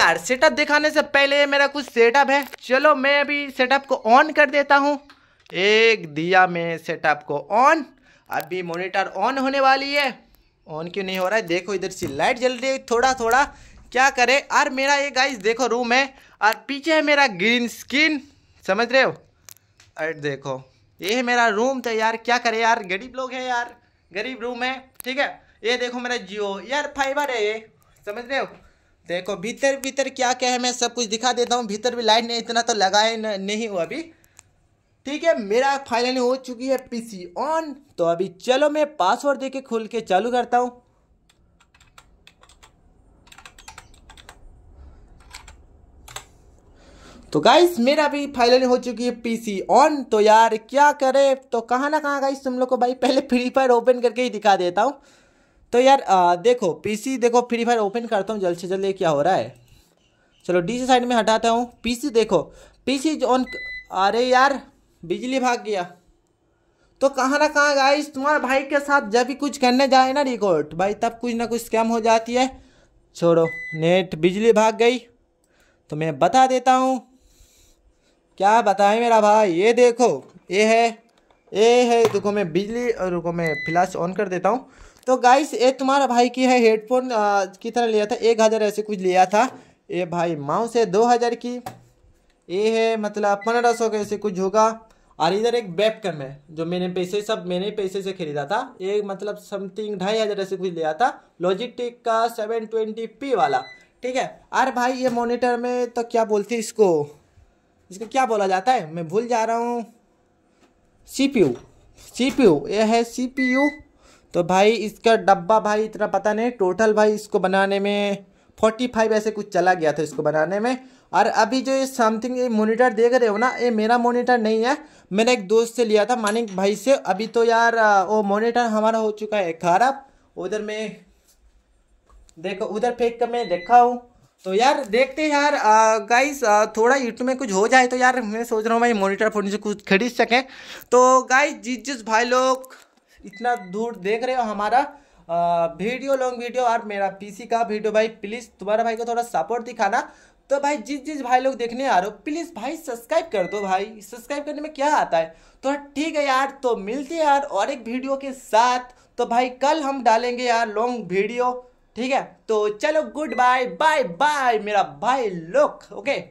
यार सेटअप दिखाने से पहले मेरा कुछ सेटअप है चलो मैं अभी सेटअप को ऑन कर देता हूँ एक दिया मैं सेटअप को ऑन अभी मॉनिटर ऑन होने वाली है ऑन क्यों नहीं हो रहा है देखो इधर से लाइट जल रही है थोड़ा थोड़ा क्या करे और मेरा ये गाइस देखो रूम है और पीछे है मेरा ग्रीन स्किन समझ रहे हो अरे देखो ये है मेरा रूम था तो यार क्या करे यार गरीब लोग हैं यार गरीब रूम है ठीक है ये देखो मेरा जियो यार फाइबर है ये समझ रहे हो देखो भीतर भीतर क्या क्या है मैं सब कुछ दिखा देता हूँ भीतर भी लाइट नहीं इतना तो लगा नहीं हुआ अभी ठीक है मेरा फाइनली हो चुकी है पीसी ऑन तो अभी चलो मैं पासवर्ड दे के खोल के चालू करता हूँ तो गाइस मेरा अभी फाइनली हो चुकी है पीसी ऑन तो यार क्या करे तो कहाँ ना कहाँ गाइस तुम लोग को भाई पहले फ्री फायर ओपन करके ही दिखा देता हूँ तो यार आ, देखो पीसी देखो फ्री फायर ओपन करता हूँ जल्द से जल्द ये क्या हो रहा है चलो डी साइड में हटाता हूँ पीसी देखो पीसी ऑन अरे यार बिजली भाग गया तो कहाँ ना कहाँ गाइस तुम्हारे भाई के साथ जब भी कुछ करने जाए ना रिकॉर्ड भाई तब कुछ ना कुछ स्कैम हो जाती है छोड़ो नेट बिजली भाग गई तो मैं बता देता हूँ क्या बताएं मेरा भाई ये देखो ये है ये है देखो तो मैं बिजली रुको मैं फ्लैश ऑन कर देता हूँ तो गाइस ये तुम्हारा भाई की है हेडफोन की तरह लिया था एक हज़ार ऐसे कुछ लिया था ये भाई माउस है दो हज़ार की ये है मतलब पंद्रह सौ ऐसे कुछ होगा और इधर एक बैप कम है जो मैंने पैसे सब मैंने पैसे से खरीदा था ये मतलब समथिंग ढाई हज़ार ऐसे कुछ लिया था लॉजिटिक का सेवन ट्वेंटी पी वाला ठीक है और भाई ये मोनिटर में तो क्या बोलते इसको इसको क्या बोला जाता है मैं भूल जा रहा हूँ सीपीयू सीपीयू ये है सीपीयू तो भाई इसका डब्बा भाई इतना पता नहीं टोटल भाई इसको बनाने में फोर्टी फाइव ऐसे कुछ चला गया था इसको बनाने में और अभी जो ये समथिंग ये मोनिटर देख रहे हो ना ये मेरा मोनीटर नहीं है मैंने एक दोस्त से लिया था मानिक भाई से अभी तो यार वो मोनिटर हमारा हो चुका है खराब उधर में देखो उधर फेंक कर मैं देखा हूँ तो यार देखते हैं यार गाइस थोड़ा यूट्यूब में कुछ हो जाए तो यार मैं सोच रहा हूँ भाई मोनिटर फोन से कुछ खरीद सकें तो गाइस जिस जिस भाई लोग इतना दूर देख रहे हो हमारा वीडियो लॉन्ग वीडियो और मेरा पीसी का वीडियो भाई प्लीज़ तुम्हारा भाई को थोड़ा सपोर्ट दिखाना तो भाई जिस जिस भाई लोग देखने आ रहे हो प्लीज़ भाई सब्सक्राइब कर दो भाई सब्सक्राइब करने में क्या आता है तो ठीक है यार तो मिलते हैं यार और एक वीडियो के साथ तो भाई कल हम डालेंगे यार लॉन्ग वीडियो ठीक है तो चलो गुड बाय बाय बाय मेरा भाई लोक ओके